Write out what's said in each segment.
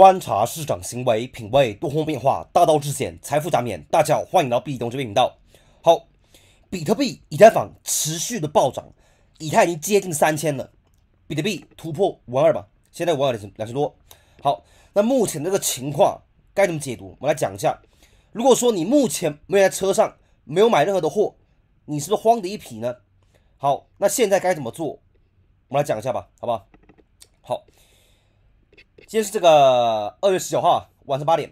观察市场行为，品味多空变化，大道至简，财富加冕。大家好，欢迎到币东这边频道。好，比特币、以太坊持续的暴涨，以太已经接近三千了，比特币突破五万二吧，现在五万二两两千多。好，那目前这个情况该怎么解读？我们来讲一下。如果说你目前没有在车上，没有买任何的货，你是不是慌的一匹呢？好，那现在该怎么做？我们来讲一下吧，好不好？好。今天是这个二月十九号晚上八点，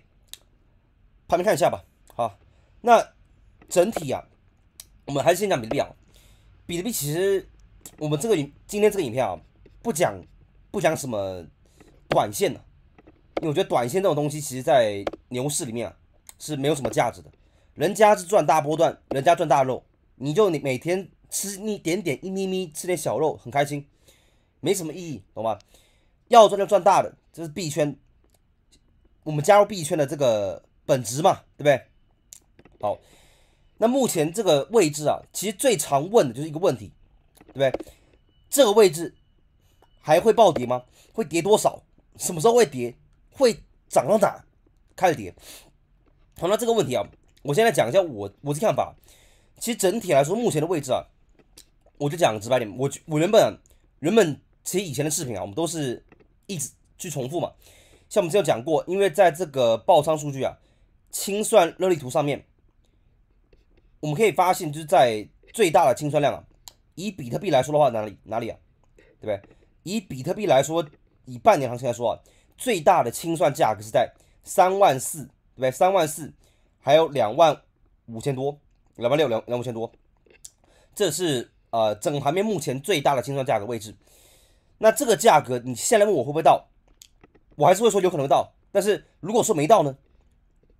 盘面看一下吧。好，那整体啊，我们还是先讲比特币。比特币其实我们这个今天这个影片啊，不讲不讲什么短线的，因为我觉得短线这种东西，其实在牛市里面啊是没有什么价值的。人家是赚大波段，人家赚大肉，你就你每天吃一点点一咪咪，吃点小肉，很开心，没什么意义，懂吗？要赚就赚大的。这是币圈，我们加入币圈的这个本质嘛，对不对？好，那目前这个位置啊，其实最常问的就是一个问题，对不对？这个位置还会暴跌吗？会跌多少？什么时候会跌？会涨到哪？开始跌？好，那这个问题啊，我先来讲一下我我的看法。其实整体来说，目前的位置啊，我就讲直白点，我我原本原本其实以前的视频啊，我们都是一直。去重复嘛，像我们之前讲过，因为在这个爆仓数据啊、清算热力图上面，我们可以发现，就是在最大的清算量啊，以比特币来说的话，哪里哪里啊，对不对？以比特币来说，以半年行情来说啊，最大的清算价格是在三万四，对不对？三万四，还有两万五千多，两万六，两两五千多，这是呃，整行业目前最大的清算价格位置。那这个价格，你现在问我会不会到？我还是会说有可能到，但是如果说没到呢，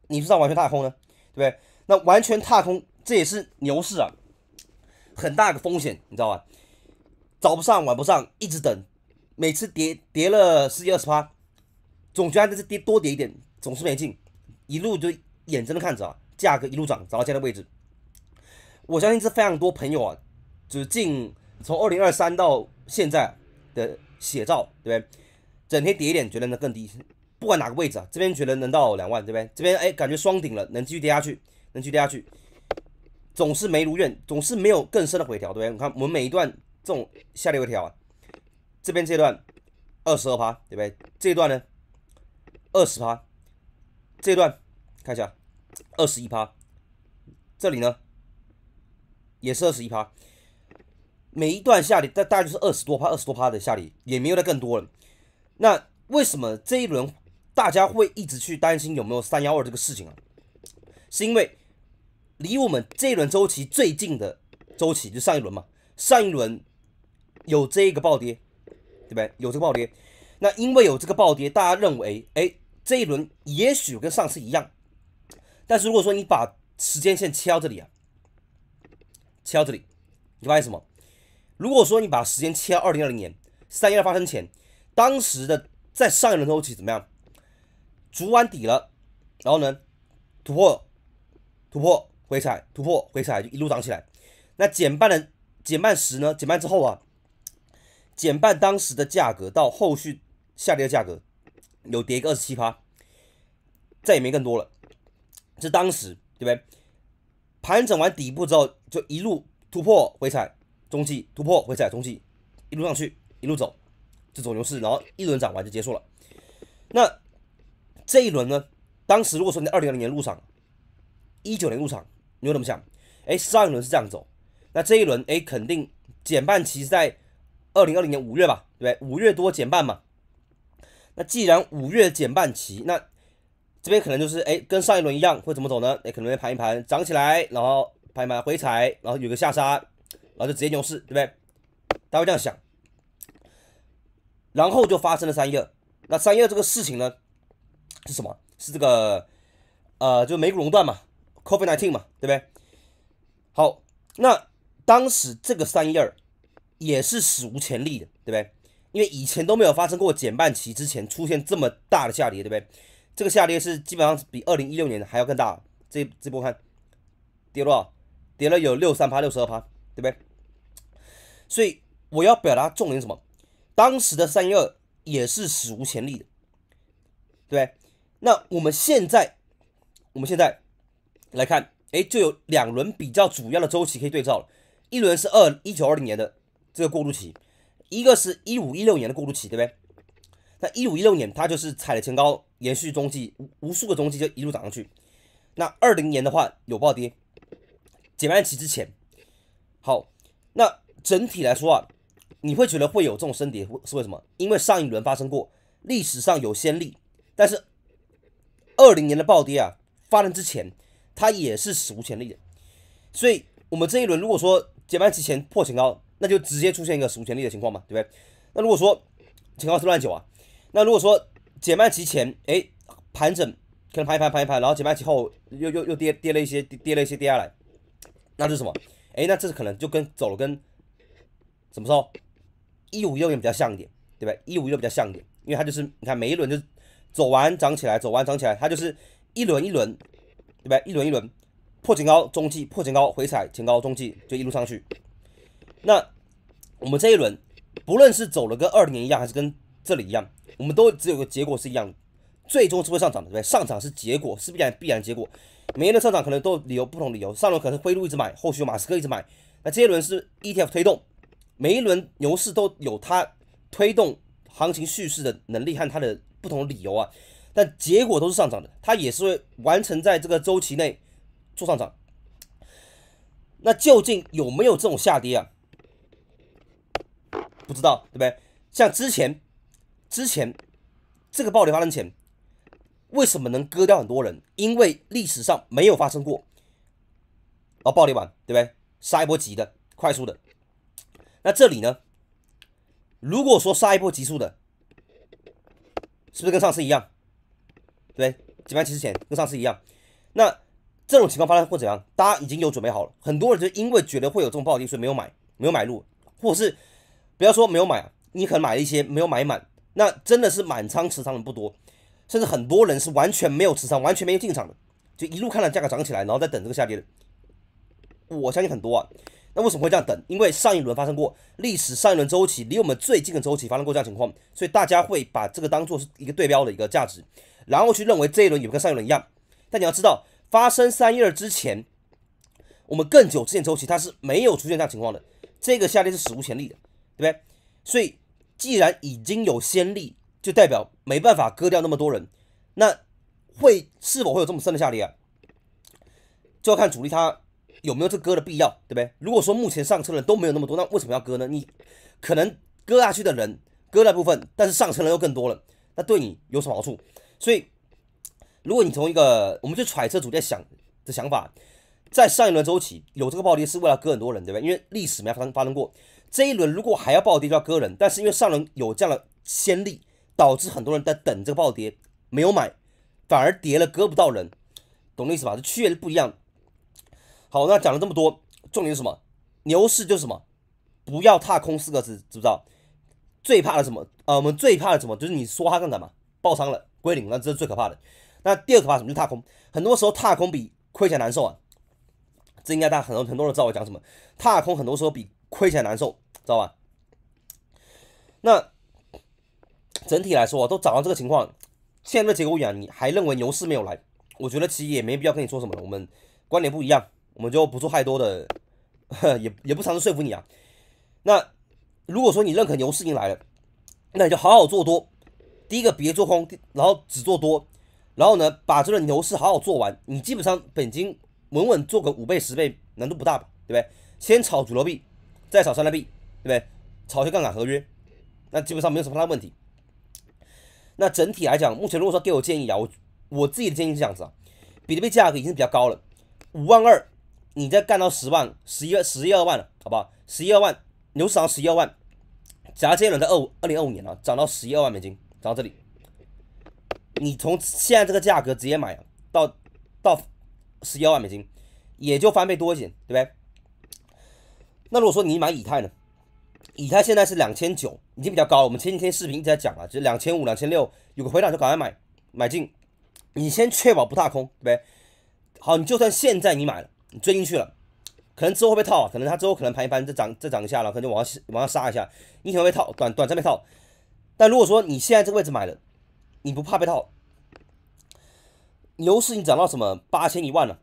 你是上完全踏空呢，对不对？那完全踏空这也是牛市啊，很大的风险，你知道吧？早不上晚不上，一直等，每次跌跌了十几二十趴，总觉得是跌多跌一点总是没劲，一路就眼睁睁看着啊，价格一路涨，涨到现在的位置，我相信这是非常多朋友啊，就是近从二零二三到现在的写照，对不对？整天跌一点，觉得能更低，不管哪个位置啊，这边觉得能到两万，对不对？这边哎，感觉双顶了，能继续跌下去，能继续跌下去，总是没如愿，总是没有更深的回调，对不对？你看我们每一段这种下跌回调啊，这边这段二十二趴，对不对？这段呢二十趴，这段看一下二十一趴，这里呢也是二十一趴，每一段下跌大大概就是二十多趴，二十多趴的下跌，也没有再更多了。那为什么这一轮大家会一直去担心有没有三幺二这个事情啊？是因为离我们这一轮周期最近的周期就上一轮嘛？上一轮有这一个暴跌，对不对？有这个暴跌，那因为有这个暴跌，大家认为，哎，这一轮也许跟上次一样。但是如果说你把时间线切到这里啊，切到这里，你发现什么？如果说你把时间切到二零二零年三幺二发生前。当时的在上一轮周期怎么样？筑完底了，然后呢，突破，突破回踩，突破回踩就一路涨起来。那减半的减半时呢？减半之后啊，减半当时的价格到后续下跌的价格有跌个二十七趴，再也没更多了。这当时对不对？盘整完底部之后就一路突破回踩，中期突破回踩中期，一路上去一路走。这种牛市，然后一轮涨完就结束了。那这一轮呢？当时如果说你在二零二零年入场，一九年入场，你会怎么想？哎，上一轮是这样走，那这一轮哎，肯定减半期是在二零二零年五月吧，对不对？五月多减半嘛。那既然五月减半期，那这边可能就是哎，跟上一轮一样会怎么走呢？哎，可能会盘一盘，涨起来，然后盘一盘回踩，然后有个下杀，然后就直接牛市，对不对？他会这样想。然后就发生了三月，那三月这个事情呢，是什么？是这个，呃，就美股熔断嘛，COVID-19 嘛，对不对？好，那当时这个三月，也是史无前例的，对不对？因为以前都没有发生过减半期之前出现这么大的下跌，对不对？这个下跌是基本上比二零一六年还要更大。这这波看，跌了多少？跌了有六三趴，六十二趴，对不对？所以我要表达重点是什么？当时的三一二也是史无前例的，对那我们现在，我们现在来看，哎，就有两轮比较主要的周期可以对照了。一轮是二一九二零年的这个过渡期，一个是一五一六年的过渡期，对不对？那一五一六年，它就是踩了前高，延续中继，无无数个中继就一路涨上去。那二零年的话有暴跌，减半期之前。好，那整体来说啊。你会觉得会有这种升跌是为什么？因为上一轮发生过，历史上有先例。但是二零年的暴跌啊，发生之前它也是史无前例的。所以我们这一轮如果说减半之前破前高，那就直接出现一个史无前例的情况嘛，对不对？那如果说前高是乱九啊，那如果说减半之前哎盘整可能盘一盘盘一盘，然后减半之后又又又跌跌了一些跌了一些跌下来，那是什么？哎，那这是可能就跟走了跟什么时候一五六年比较像一点，对吧？一五六比较像一点，因为它就是你看每一轮就走完涨起来，走完涨起来，它就是一轮一轮，对吧？一轮一轮破前高中继，破前高回踩前高中继，就一路上去。那我们这一轮，不论是走了跟二零年一样，还是跟这里一样，我们都只有个结果是一样的，最终是会上涨的，对对？上涨是结果，是必然必然结果。每一轮上涨可能都理由不同，理由上轮可能是辉度一直买，后续马斯克一直买，那这一轮是 ETF 推动。每一轮牛市都有它推动行情叙事的能力和它的不同理由啊，但结果都是上涨的，它也是会完成在这个周期内做上涨。那究竟有没有这种下跌啊？不知道，对不对？像之前之前这个暴雷发生前，为什么能割掉很多人？因为历史上没有发生过啊，暴雷版，对不对？杀一波急的快速的。那这里呢？如果说杀一波急速的，是不是跟上次一样？对，几万七之前跟上次一样。那这种情况发生会怎样，大家已经有准备好了。很多人就因为觉得会有这种暴跌，所以没有买，没有买入，或是不要说没有买啊，你可能买了一些，没有买满。那真的是满仓持仓的不多，甚至很多人是完全没有持仓，完全没有进场的，就一路看到价格涨起来，然后再等这个下跌的。我相信很多啊。那为什么会这样等？因为上一轮发生过历史上一轮周期，离我们最近的周期发生过这样情况，所以大家会把这个当做是一个对标的一个价值，然后去认为这一轮也跟上一轮一样。但你要知道，发生三一二之前，我们更久之前周期它是没有出现这样情况的，这个下跌是史无前例的，对不对？所以既然已经有先例，就代表没办法割掉那么多人，那会是否会有这么深的下跌啊？就要看主力他。有没有这割的必要，对不对？如果说目前上车的人都没有那么多，那为什么要割呢？你可能割下去的人割了部分，但是上车人又更多了，那对你有什么好处？所以，如果你从一个我们去揣测主在想的想法，在上一轮周期有这个暴跌是为了割很多人，对不对？因为历史没有发发生过，这一轮如果还要暴跌就要割人，但是因为上轮有这样的先例，导致很多人在等这个暴跌，没有买，反而跌了割不到人，懂意思吧？这区别是不一样的。好，那讲了这么多，重点是什么？牛市就是什么？不要踏空四个字，知不知道？最怕的什么？呃，我们最怕的什么？就是你说它干嘛，爆仓了归零，那这是最可怕的。那第二可怕什么？就是踏空。很多时候踏空比亏钱难受啊，这应该大很多很多人知道我讲什么。踏空很多时候比亏钱难受，知道吧？那整体来说，都涨到这个情况，现在的结果远，你还认为牛市没有来？我觉得其实也没必要跟你说什么了，我们观点不一样。我们就不做太多的，也也不尝试说服你啊。那如果说你认可牛市已经来了，那你就好好做多，第一个别做空，然后只做多，然后呢把这个牛市好好做完，你基本上本金稳稳做个五倍十倍难度不大吧，对不对？先炒主流币，再炒山寨币，对不对？炒些杠杆合约，那基本上没有什么大问题。那整体来讲，目前如果说给我建议啊，我我自己的建议是这样子啊，比特币价格已经是比较高了，五万二。你再干到十万、十一、十一二万了，好吧？十一二万牛市涨十一二万，只要一轮在二五、二零二五年了，涨到十一二万美金，涨到这里，你从现在这个价格直接买到到十一二万美金，也就翻倍多一点，对不对？那如果说你买以太呢？以太现在是两千九，已经比较高。我们前几天视频一直在讲啊，就是两千五、两千六有个回档就赶快买买进，你先确保不踏空，对不对？好，你就算现在你买了。你追进去了，可能之后会被套，可能它之后可能盘一盘再涨再涨一下了，可能往上往下杀一下，你可能会套，短短暂被套。但如果说你现在这个位置买了，你不怕被套，牛市你涨到什么八千一万了，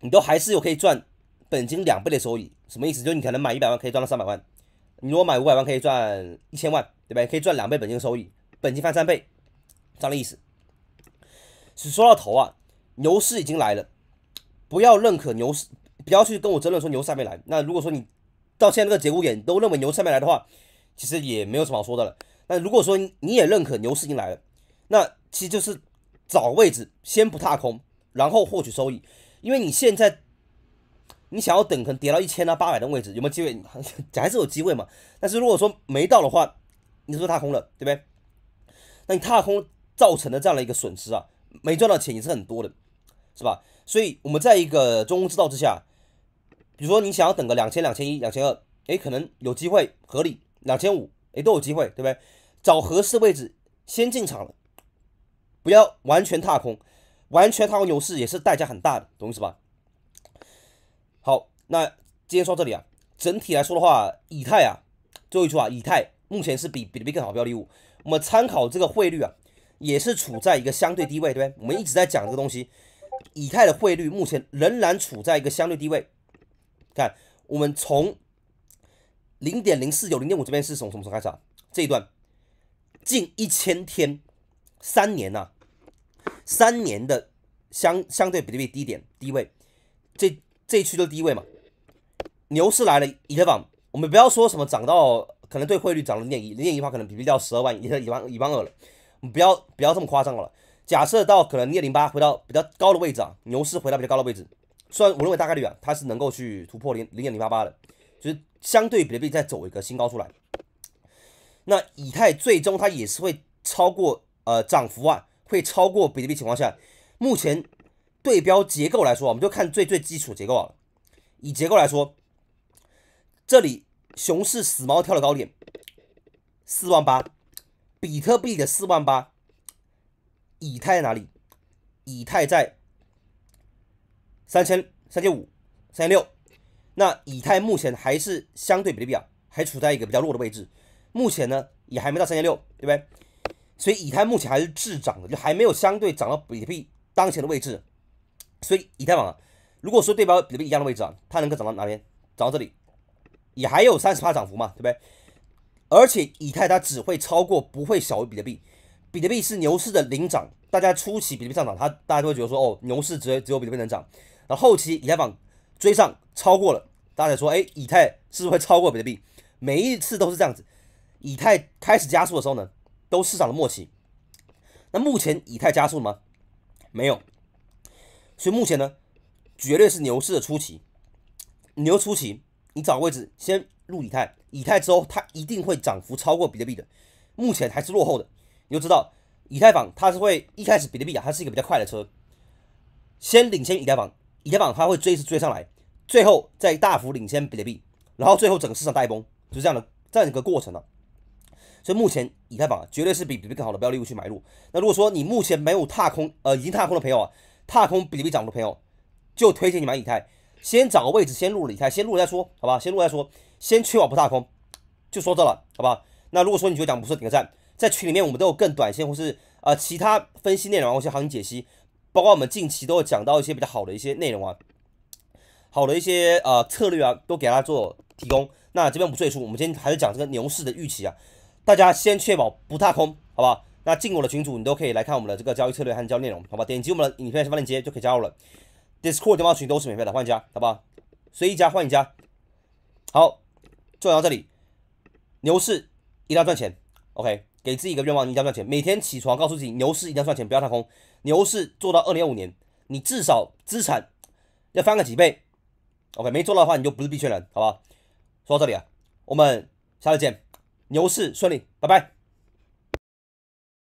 你都还是有可以赚本金两倍的收益。什么意思？就是你可能买一百万可以赚到三百万，你如果买五百万可以赚一千万，对吧？可以赚两倍本金收益，本金翻三倍，这样的意思。是说到头啊，牛市已经来了。不要认可牛市，不要去跟我争论说牛还没来。那如果说你到现在这个节骨眼都认为牛还没来的话，其实也没有什么好说的了。那如果说你也认可牛市已经来了，那其实就是找位置，先不踏空，然后获取收益。因为你现在你想要等可能跌到一千啊八百的位置，有没有机会？还是有机会嘛。但是如果说没到的话，你是踏空了，对不对？那你踏空造成的这样的一个损失啊，没赚到钱也是很多的，是吧？所以我们在一个中庸之道之下，比如说你想要等个两千、两千一、两千二，哎，可能有机会合理两千五，哎，都有机会，对不对？找合适位置先进场了，不要完全踏空，完全踏空牛市也是代价很大的，懂意思吧？好，那今天说到这里啊，整体来说的话，以太啊，最后一句话，以太目前是比比特币更好标的物。我们参考这个汇率啊，也是处在一个相对低位，对不对？我们一直在讲这个东西。以太的汇率目前仍然处在一个相对低位。看，我们从零点零四九、零点五这边是从什么时候开始啊？这一段近一千天、三年呐，三年的相相对比特币低点、低位，这这一区就低位嘛？牛市来了，以太坊，我们不要说什么涨到可能对汇率涨了零点一、零点一话，可能比特币要十二万、以太一万、一万二了，不要不要这么夸张了。假设到可能涅零八回到比较高的位置啊，牛市回到比较高的位置，虽然我认为大概率啊，它是能够去突破零零点零八八的，就是相对比特币再走一个新高出来。那以太最终它也是会超过，呃，涨幅啊会超过比特币情况下，目前对标结构来说，我们就看最最基础结构啊，以结构来说，这里熊市死猫跳的高点四万八，比特币的四万八。以太在哪里？以太在三千、三千五、三千六。那以太目前还是相对比特币啊，还处在一个比较弱的位置。目前呢，也还没到三千六，对不对？所以以太目前还是滞涨的，就还没有相对涨到比特币当前的位置。所以以太网啊，如果说对标比特币一样的位置啊，它能够涨到哪边？涨到这里，也还有三十趴涨幅嘛，对不对？而且以太它只会超过，不会小于比特币。比特币是牛市的领涨，大家初期比特币上涨，它大家都会觉得说哦，牛市只有只有比特币能涨。然后后期以太坊追上超过了，大家说哎，以太是不是会超过比特币？每一次都是这样子，以太开始加速的时候呢，都市场的末期。那目前以太加速了吗？没有。所以目前呢，绝对是牛市的初期。牛初期，你找位置先入以太，以太之后它一定会涨幅超过比特币的，目前还是落后的。你就知道，以太坊它是会一开始比特币啊，它是一个比较快的车，先领先以太坊，以太坊它会追是追上来，最后再大幅领先比特币，然后最后整个市场带崩，就是这样的这样一个过程了。所以目前以太坊绝对是比比特币更好的标的，利物去买入。那如果说你目前没有踏空，呃，已经踏空的朋友啊，踏空比特币涨的朋友，就推荐你买以太，先找个位置先入了以太，先入了再说，好吧，先入再说，先确保不踏空，就说这了，好吧？那如果说你觉得讲不错，点个赞。在群里面，我们都有更短线，或是呃其他分析内容，或是行情解析，包括我们近期都有讲到一些比较好的一些内容啊，好的一些呃策略啊，都给大家做提供。那这边不赘述，我们今天还是讲这个牛市的预期啊，大家先确保不踏空，好不好？那进我的群组，你都可以来看我们的这个交易策略和交易内容，好吧？点击我们的影片下方链接就可以加入了。Discord 官方群都是免费的，换一加，好不好？随意加换一加。好，就讲到这里，牛市一定要赚钱，OK？给自己一个愿望，一定要赚钱。每天起床告诉自己，牛市一定要赚钱，不要踏空。牛市做到二零二五年，你至少资产要翻个几倍。OK，没做到的话，你就不是币圈人，好吧？说到这里啊，我们下次见，牛市顺利，拜拜。